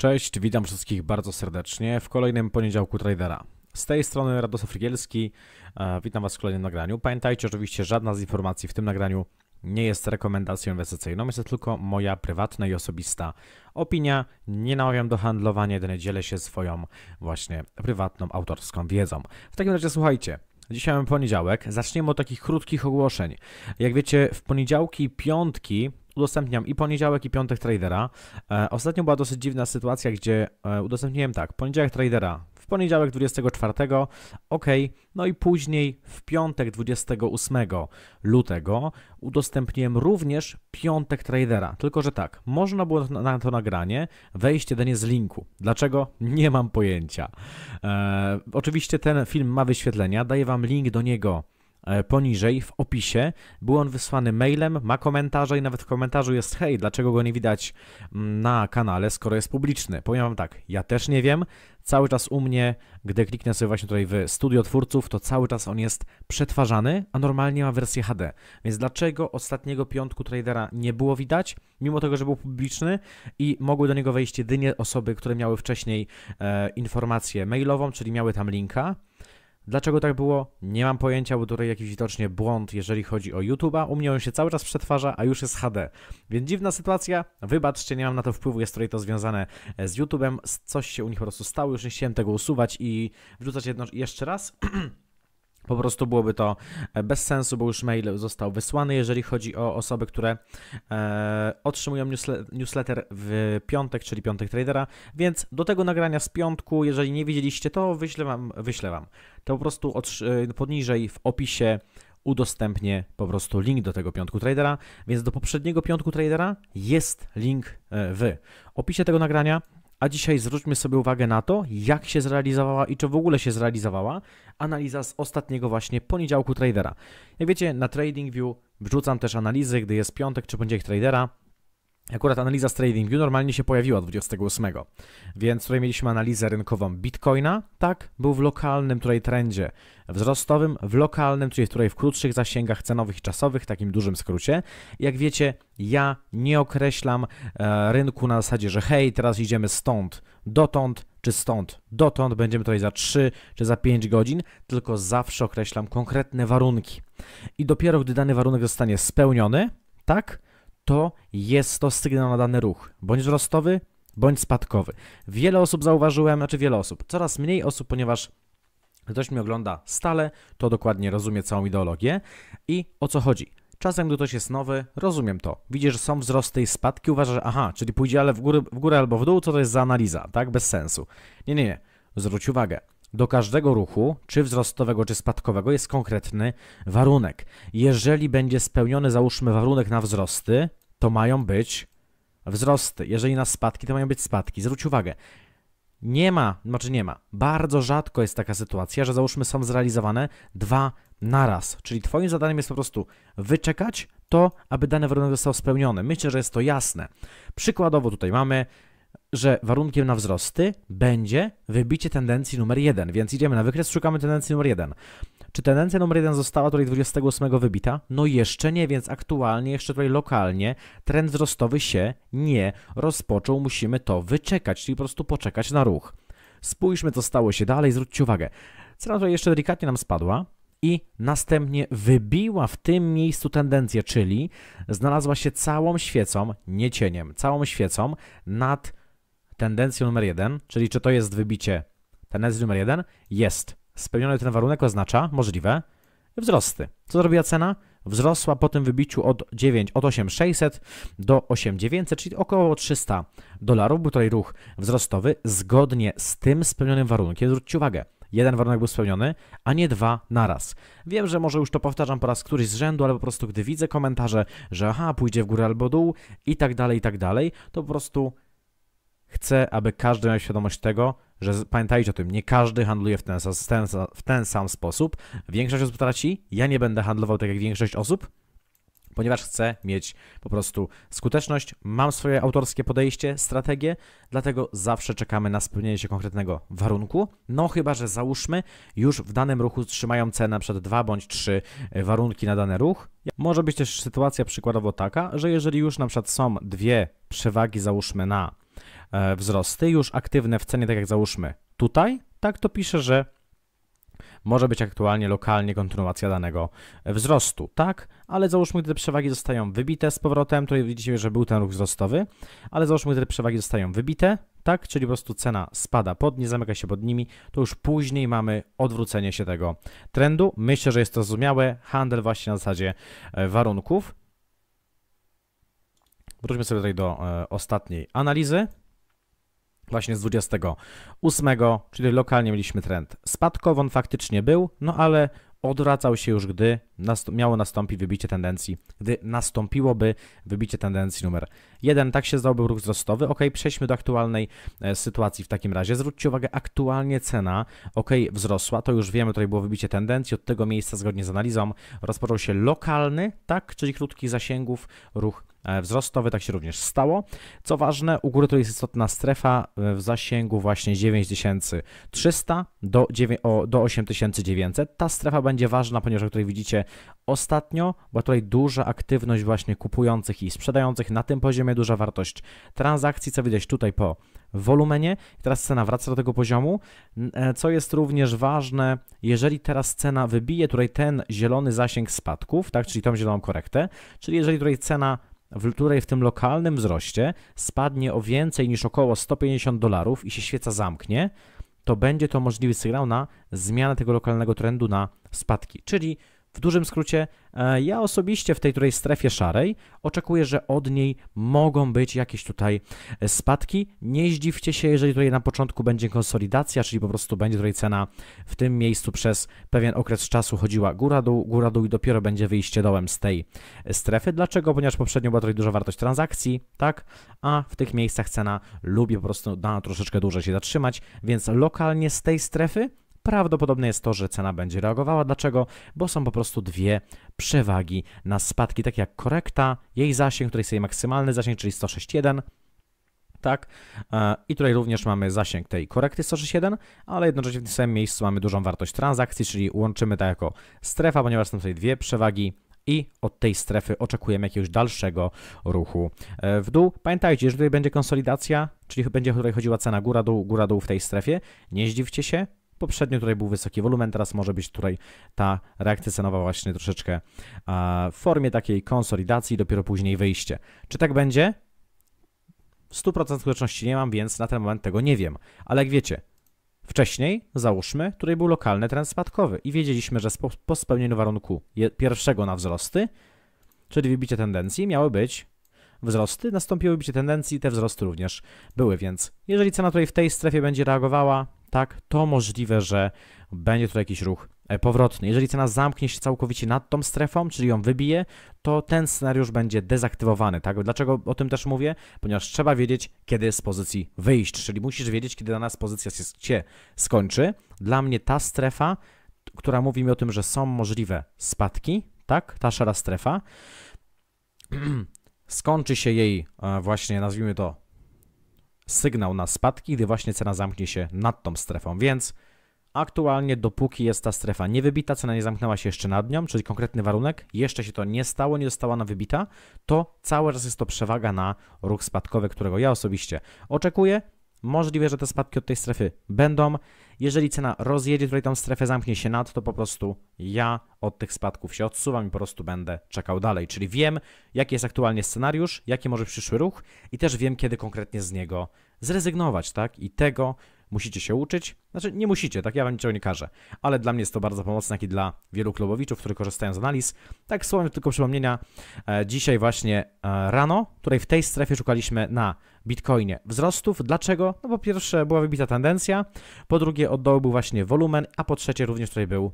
Cześć, witam wszystkich bardzo serdecznie w kolejnym poniedziałku Tradera. Z tej strony Radosław Rygielski, e, witam Was w kolejnym nagraniu. Pamiętajcie oczywiście, żadna z informacji w tym nagraniu nie jest rekomendacją inwestycyjną, jest to tylko moja prywatna i osobista opinia. Nie namawiam do handlowania, jedynie dzielę się swoją właśnie prywatną, autorską wiedzą. W takim razie słuchajcie, Dzisiaj mamy poniedziałek. Zaczniemy od takich krótkich ogłoszeń. Jak wiecie, w poniedziałki i piątki udostępniam i poniedziałek, i piątek tradera. E, ostatnio była dosyć dziwna sytuacja, gdzie e, udostępniłem tak, poniedziałek tradera, w poniedziałek 24, ok, no i później w piątek 28 lutego udostępniłem również piątek tradera. Tylko, że tak, można było na to nagranie wejść jedynie z linku. Dlaczego? Nie mam pojęcia. E, oczywiście ten film ma wyświetlenia, daję Wam link do niego E, poniżej w opisie. Był on wysłany mailem, ma komentarze i nawet w komentarzu jest hej, dlaczego go nie widać mm, na kanale, skoro jest publiczny. Powiem wam tak, ja też nie wiem. Cały czas u mnie, gdy kliknę sobie właśnie tutaj w studio twórców, to cały czas on jest przetwarzany, a normalnie ma wersję HD. Więc dlaczego ostatniego piątku tradera nie było widać, mimo tego, że był publiczny i mogły do niego wejść jedynie osoby, które miały wcześniej e, informację mailową, czyli miały tam linka. Dlaczego tak było? Nie mam pojęcia, bo tutaj jakiś widocznie błąd, jeżeli chodzi o YouTube'a. U mnie on się cały czas przetwarza, a już jest HD. Więc dziwna sytuacja. Wybaczcie, nie mam na to wpływu, jest tutaj to związane e, z YouTube'em. Coś się u nich po prostu stało, już nie chciałem tego usuwać i wrzucać jedno jeszcze raz. Po prostu byłoby to e, bez sensu, bo już mail został wysłany. Jeżeli chodzi o osoby, które e, otrzymują newsletter w piątek, czyli piątek tradera, więc do tego nagrania z piątku, jeżeli nie widzieliście, to wyślę wam. Wyślę wam. To po prostu e, poniżej w opisie udostępnię po prostu link do tego piątku tradera, więc do poprzedniego piątku tradera jest link e, w opisie tego nagrania. A dzisiaj zwróćmy sobie uwagę na to, jak się zrealizowała i czy w ogóle się zrealizowała analiza z ostatniego właśnie poniedziałku tradera. Jak wiecie, na TradingView wrzucam też analizy, gdy jest piątek czy poniedziałek tradera. Akurat analiza z TradingView normalnie się pojawiła 28, więc tutaj mieliśmy analizę rynkową Bitcoina, tak, był w lokalnym tutaj trendzie wzrostowym, w lokalnym, czyli tutaj w krótszych zasięgach cenowych i czasowych, takim dużym skrócie. Jak wiecie, ja nie określam e, rynku na zasadzie, że hej, teraz idziemy stąd, dotąd, czy stąd, dotąd, będziemy tutaj za 3 czy za 5 godzin, tylko zawsze określam konkretne warunki. I dopiero gdy dany warunek zostanie spełniony, tak, to jest to sygnał na dany ruch, bądź wzrostowy, bądź spadkowy. Wiele osób zauważyłem, znaczy wiele osób, coraz mniej osób, ponieważ ktoś mnie ogląda stale, to dokładnie rozumie całą ideologię i o co chodzi. Czasem, gdy ktoś jest nowy, rozumiem to. Widzisz, że są wzrosty i spadki, uważasz, że aha, czyli pójdzie ale w górę, w górę albo w dół, co to jest za analiza, tak? Bez sensu. Nie, nie, nie. Zwróć uwagę. Do każdego ruchu, czy wzrostowego, czy spadkowego, jest konkretny warunek. Jeżeli będzie spełniony, załóżmy, warunek na wzrosty, to mają być wzrosty. Jeżeli na spadki, to mają być spadki. Zwróć uwagę, nie ma, znaczy nie ma, bardzo rzadko jest taka sytuacja, że załóżmy są zrealizowane dwa naraz. Czyli Twoim zadaniem jest po prostu wyczekać to, aby dany warunek został spełniony. Myślę, że jest to jasne. Przykładowo tutaj mamy że warunkiem na wzrosty będzie wybicie tendencji numer 1, więc idziemy na wykres, szukamy tendencji numer 1. Czy tendencja numer 1 została tutaj 28 wybita? No jeszcze nie, więc aktualnie, jeszcze tutaj lokalnie trend wzrostowy się nie rozpoczął. Musimy to wyczekać, czyli po prostu poczekać na ruch. Spójrzmy, co stało się dalej, zwróćcie uwagę. Cena tutaj jeszcze delikatnie nam spadła, i następnie wybiła w tym miejscu tendencję, czyli znalazła się całą świecą, nie cieniem, całą świecą nad tendencją numer jeden, czyli czy to jest wybicie tendencji numer jeden, jest. Spełniony ten warunek oznacza możliwe wzrosty. Co zrobiła cena? Wzrosła po tym wybiciu od 9, od 8600 do 8900, czyli około 300 dolarów. Był tutaj ruch wzrostowy zgodnie z tym spełnionym warunkiem. Zwróćcie uwagę, jeden warunek był spełniony, a nie dwa naraz. Wiem, że może już to powtarzam po raz któryś z rzędu, ale po prostu gdy widzę komentarze, że aha, pójdzie w górę albo dół i tak dalej, i tak dalej, to po prostu Chcę, aby każdy miał świadomość tego, że pamiętajcie o tym, nie każdy handluje w ten, w ten, w ten sam sposób. Większość osób traci, ja nie będę handlował tak jak większość osób, ponieważ chcę mieć po prostu skuteczność. Mam swoje autorskie podejście, strategię, dlatego zawsze czekamy na spełnienie się konkretnego warunku. No chyba, że załóżmy, już w danym ruchu trzymają cenę przed dwa bądź trzy e, warunki na dany ruch. Może być też sytuacja przykładowo taka, że jeżeli już na przykład są dwie przewagi, załóżmy na E, wzrosty już aktywne w cenie, tak jak załóżmy tutaj, tak to pisze, że może być aktualnie lokalnie kontynuacja danego wzrostu, tak? Ale załóżmy, gdy przewagi zostają wybite z powrotem, tutaj widzicie, że był ten ruch wzrostowy, ale załóżmy, gdy przewagi zostają wybite, tak? Czyli po prostu cena spada pod, nie zamyka się pod nimi, to już później mamy odwrócenie się tego trendu. Myślę, że jest to zrozumiałe. Handel właśnie na zasadzie e, warunków. Wróćmy sobie tutaj do e, ostatniej analizy właśnie z 28, czyli lokalnie mieliśmy trend spadkowy, on faktycznie był, no ale odwracał się już, gdy nast miało nastąpić wybicie tendencji, gdy nastąpiłoby wybicie tendencji numer 1. Tak się zdobył ruch wzrostowy. Ok, przejdźmy do aktualnej e, sytuacji w takim razie. Zwróćcie uwagę, aktualnie cena ok, wzrosła, to już wiemy, tutaj było wybicie tendencji. Od tego miejsca, zgodnie z analizą, rozpoczął się lokalny, tak, czyli krótkich zasięgów, ruch E, wzrostowy, tak się również stało. Co ważne, u góry to jest istotna strefa e, w zasięgu właśnie 9300 do, 9, o, do 8900. Ta strefa będzie ważna, ponieważ jak tutaj widzicie ostatnio, była tutaj duża aktywność właśnie kupujących i sprzedających. Na tym poziomie duża wartość transakcji, co widać tutaj po wolumenie. Teraz cena wraca do tego poziomu. E, co jest również ważne, jeżeli teraz cena wybije tutaj ten zielony zasięg spadków, tak, czyli tą zieloną korektę, czyli jeżeli tutaj cena w której w tym lokalnym wzroście spadnie o więcej niż około 150 dolarów i się świeca zamknie, to będzie to możliwy sygnał na zmianę tego lokalnego trendu na spadki. Czyli w dużym skrócie, e, ja osobiście w tej której strefie szarej oczekuję, że od niej mogą być jakieś tutaj e, spadki. Nie zdziwcie się, jeżeli tutaj na początku będzie konsolidacja, czyli po prostu będzie tutaj cena w tym miejscu przez pewien okres czasu chodziła góra-dół, góra-dół i dopiero będzie wyjście dołem z tej e, strefy. Dlaczego? Ponieważ poprzednio była tutaj duża wartość transakcji, tak? A w tych miejscach cena lubi po prostu na troszeczkę dłużej się zatrzymać, więc lokalnie z tej strefy Prawdopodobne jest to, że cena będzie reagowała. Dlaczego? Bo są po prostu dwie przewagi na spadki, tak jak korekta, jej zasięg, tutaj jest jej maksymalny zasięg, czyli 106,1 tak? E, I tutaj również mamy zasięg tej korekty 161, ale jednocześnie w tym samym miejscu mamy dużą wartość transakcji, czyli łączymy to jako strefa, ponieważ są tutaj dwie przewagi i od tej strefy oczekujemy jakiegoś dalszego ruchu e, w dół. Pamiętajcie, że tutaj będzie konsolidacja, czyli będzie tutaj chodziła cena góra-dół, góra-dół w tej strefie. Nie zdziwcie się, Poprzednio tutaj był wysoki wolumen, teraz może być tutaj ta reakcja cenowa właśnie troszeczkę w formie takiej konsolidacji, dopiero później wyjście. Czy tak będzie? 100% skuteczności nie mam, więc na ten moment tego nie wiem. Ale jak wiecie, Wcześniej, załóżmy, tutaj był lokalny trend spadkowy i wiedzieliśmy, że po spełnieniu warunku pierwszego na wzrosty, czyli wybicie tendencji, miały być wzrosty, nastąpiły wybicie tendencji i te wzrosty również były, więc jeżeli cena tutaj w tej strefie będzie reagowała, tak, to możliwe, że będzie tutaj jakiś ruch e, powrotny. Jeżeli cena zamknie się całkowicie nad tą strefą, czyli ją wybije, to ten scenariusz będzie dezaktywowany. Tak? Dlaczego o tym też mówię? Ponieważ trzeba wiedzieć, kiedy z pozycji wyjść, czyli musisz wiedzieć, kiedy dana pozycja się skończy. Dla mnie ta strefa, która mówi mi o tym, że są możliwe spadki, tak? ta szara strefa, skończy się jej e, właśnie, nazwijmy to, sygnał na spadki, gdy właśnie cena zamknie się nad tą strefą, więc aktualnie dopóki jest ta strefa niewybita, cena nie zamknęła się jeszcze nad nią, czyli konkretny warunek, jeszcze się to nie stało, nie została ona wybita, to cały czas jest to przewaga na ruch spadkowy, którego ja osobiście oczekuję, Możliwe, że te spadki od tej strefy będą. Jeżeli cena rozjedzie tutaj tą strefę, zamknie się nad, to po prostu ja od tych spadków się odsuwam i po prostu będę czekał dalej. Czyli wiem, jaki jest aktualnie scenariusz, jaki może przyszły ruch i też wiem, kiedy konkretnie z niego zrezygnować, tak? I tego musicie się uczyć. Znaczy, nie musicie, tak ja wam niczego nie każę, ale dla mnie jest to bardzo pomocne, jak i dla wielu klubowiczów, którzy korzystają z analiz. Tak, słowem tylko przypomnienia, e, dzisiaj właśnie e, rano, tutaj w tej strefie szukaliśmy na Bitcoinie wzrostów. Dlaczego? No po pierwsze była wybita tendencja, po drugie od dołu był właśnie wolumen, a po trzecie również tutaj był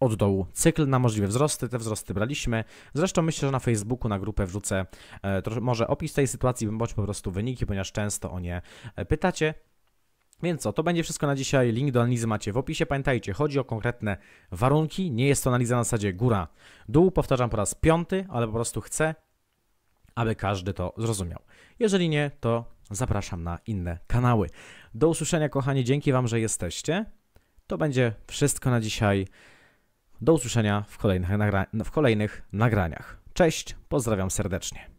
od dołu cykl na możliwe wzrosty. Te wzrosty braliśmy. Zresztą myślę, że na Facebooku na grupę wrzucę e, może opis tej sytuacji, bądź po prostu wyniki, ponieważ często o nie pytacie. Więc co, to będzie wszystko na dzisiaj. Link do analizy macie w opisie. Pamiętajcie, chodzi o konkretne warunki. Nie jest to analiza na zasadzie góra-dół. Powtarzam po raz piąty, ale po prostu chcę, aby każdy to zrozumiał. Jeżeli nie, to zapraszam na inne kanały. Do usłyszenia, kochani. Dzięki Wam, że jesteście. To będzie wszystko na dzisiaj. Do usłyszenia w kolejnych, nagra w kolejnych nagraniach. Cześć, pozdrawiam serdecznie.